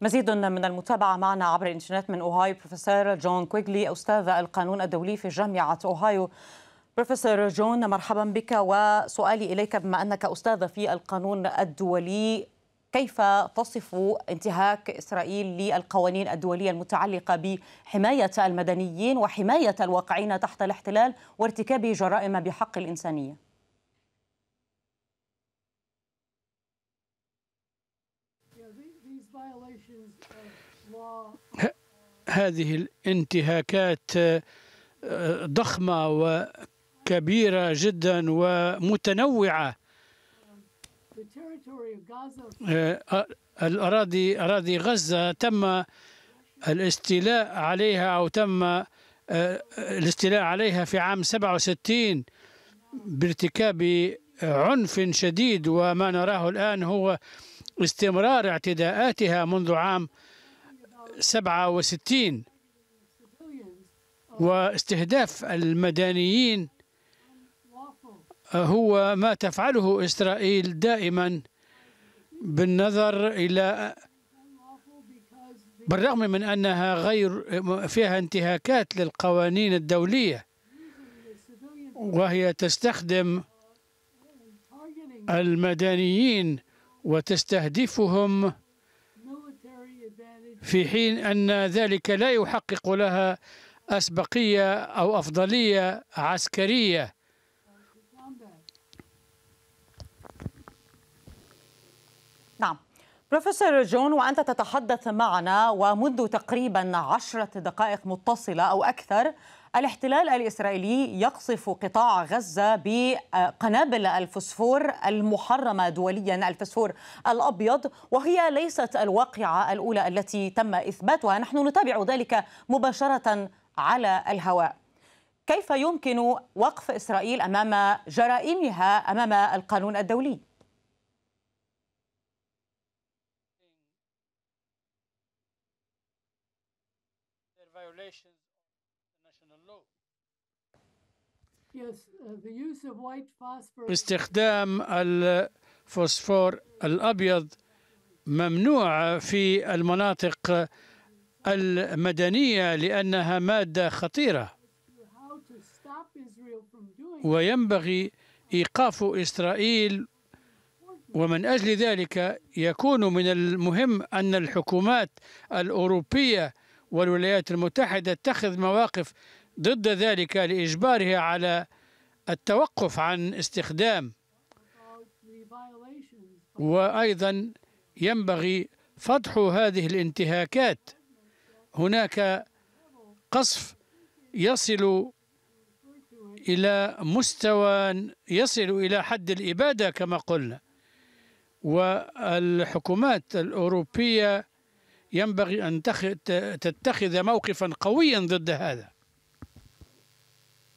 مزيد من المتابعة معنا عبر الإنترنت من أوهايو بروفيسور جون كويغلي أستاذ القانون الدولي في جامعة أوهايو بروفيسور جون مرحبا بك وسؤالي إليك بما أنك أستاذ في القانون الدولي كيف تصف انتهاك إسرائيل للقوانين الدولية المتعلقة بحماية المدنيين وحماية الواقعين تحت الاحتلال وارتكاب جرائم بحق الإنسانية؟ هذه الانتهاكات آه، ضخمة وكبيرة جدا ومتنوعة آه، الأراضي أراضي غزة تم الاستيلاء عليها أو تم آه، الاستيلاء عليها في عام 67 بارتكاب عنف شديد وما نراه الآن هو استمرار اعتداءاتها منذ عام 67 واستهداف المدنيين هو ما تفعله إسرائيل دائما بالنظر إلى بالرغم من أنها غير فيها انتهاكات للقوانين الدولية وهي تستخدم المدنيين وتستهدفهم في حين أن ذلك لا يحقق لها أسبقية أو أفضلية عسكرية نعم بروفيسور جون وأنت تتحدث معنا ومنذ تقريبا عشرة دقائق متصلة أو أكثر الاحتلال الإسرائيلي يقصف قطاع غزة بقنابل الفسفور المحرمة دوليا الفسفور الأبيض وهي ليست الواقعة الأولى التي تم إثباتها نحن نتابع ذلك مباشرة على الهواء كيف يمكن وقف إسرائيل أمام جرائمها أمام القانون الدولي؟ violations Uh, استخدام الفوسفور الأبيض ممنوع في المناطق المدنية لأنها مادة خطيرة وينبغي إيقاف إسرائيل ومن أجل ذلك يكون من المهم أن الحكومات الأوروبية والولايات المتحدة تتخذ مواقف ضد ذلك لإجبارها على التوقف عن استخدام وأيضا ينبغي فضح هذه الانتهاكات هناك قصف يصل إلى مستوى يصل إلى حد الإبادة كما قلنا والحكومات الأوروبية ينبغي أن تتخذ موقفا قويا ضد هذا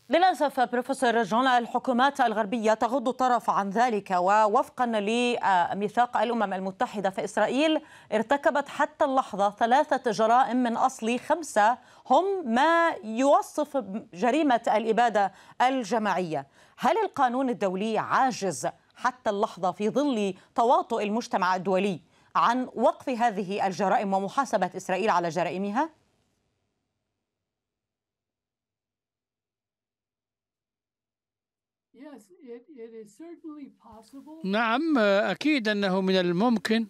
للأسف بروفيسور جون الحكومات الغربية تغض الطرف عن ذلك ووفقا لميثاق الأمم المتحدة فإسرائيل ارتكبت حتى اللحظة ثلاثة جرائم من أصل خمسة هم ما يوصف جريمة الإبادة الجماعية هل القانون الدولي عاجز حتى اللحظة في ظل تواطؤ المجتمع الدولي عن وقف هذه الجرائم ومحاسبة إسرائيل على جرائمها؟ نعم أكيد أنه من الممكن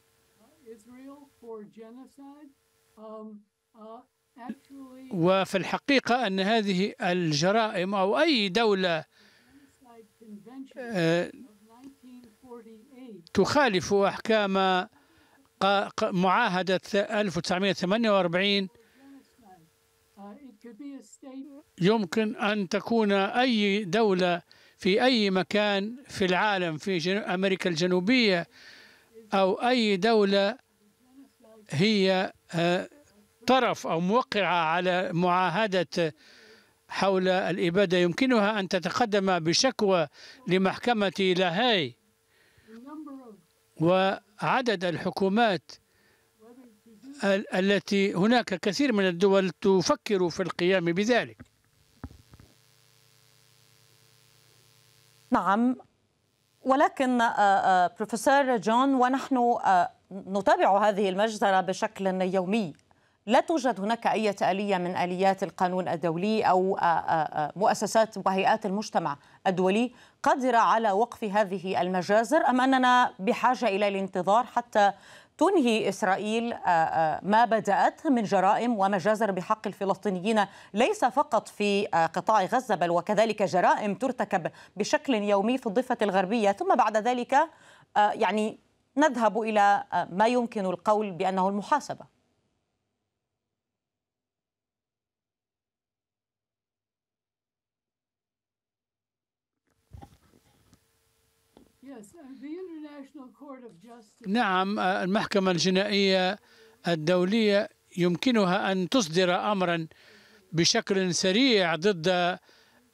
um, uh, وفي الحقيقة أن هذه الجرائم أو أي دولة آه، تخالف أحكام معاهدة 1948 uh, يمكن أن تكون أي دولة في أي مكان في العالم في أمريكا الجنوبية أو أي دولة هي آه، طرف أو موقعة على معاهدة حول الإبادة يمكنها أن تتقدم بشكوى لمحكمة لاهاي وعدد الحكومات التي هناك كثير من الدول تفكر في القيام بذلك نعم ولكن آه، آه، بروفيسور جون ونحن آه، نتابع هذه المجزرة بشكل يومي لا توجد هناك أي آلية من آليات القانون الدولي أو مؤسسات وهيئات المجتمع الدولي قادرة على وقف هذه المجازر أم أننا بحاجة إلى الانتظار حتى تنهي إسرائيل آه، آه، ما بدأته من جرائم ومجازر بحق الفلسطينيين ليس فقط في آه، قطاع غزة بل وكذلك جرائم ترتكب بشكل يومي في الضفة الغربية ثم بعد ذلك يعني نذهب إلى ما يمكن القول بأنه المحاسبة Uh, نعم آه، المحكمة الجنائية الدولية يمكنها أن تصدر أمرا بشكل سريع ضد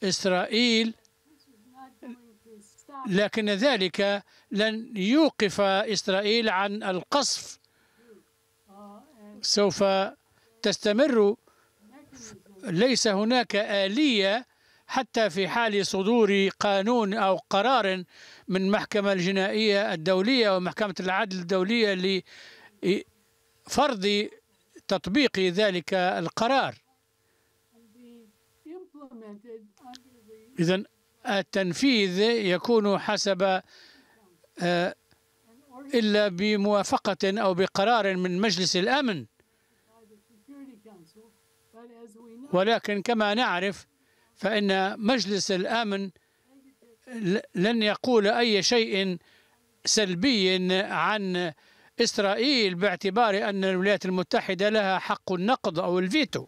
إسرائيل لكن ذلك لن يوقف إسرائيل عن القصف سوف تستمر ليس هناك آلية حتى في حال صدور قانون أو قرار من المحكمة الجنائية الدولية ومحكمة العدل الدولية لفرض تطبيق ذلك القرار إذا التنفيذ يكون حسب آه، إلا بموافقة أو بقرار من مجلس الأمن ولكن كما نعرف فإن مجلس الأمن لن يقول أي شيء سلبي عن إسرائيل باعتبار أن الولايات المتحدة لها حق النقض أو الفيتو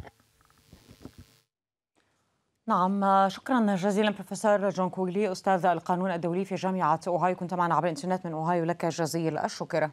نعم شكرا جزيلا بروفيسور جون كوغلي أستاذ القانون الدولي في جامعة أوهايو كنت معنا عبر الإنترنت من أوهايو لك جزيل الشكر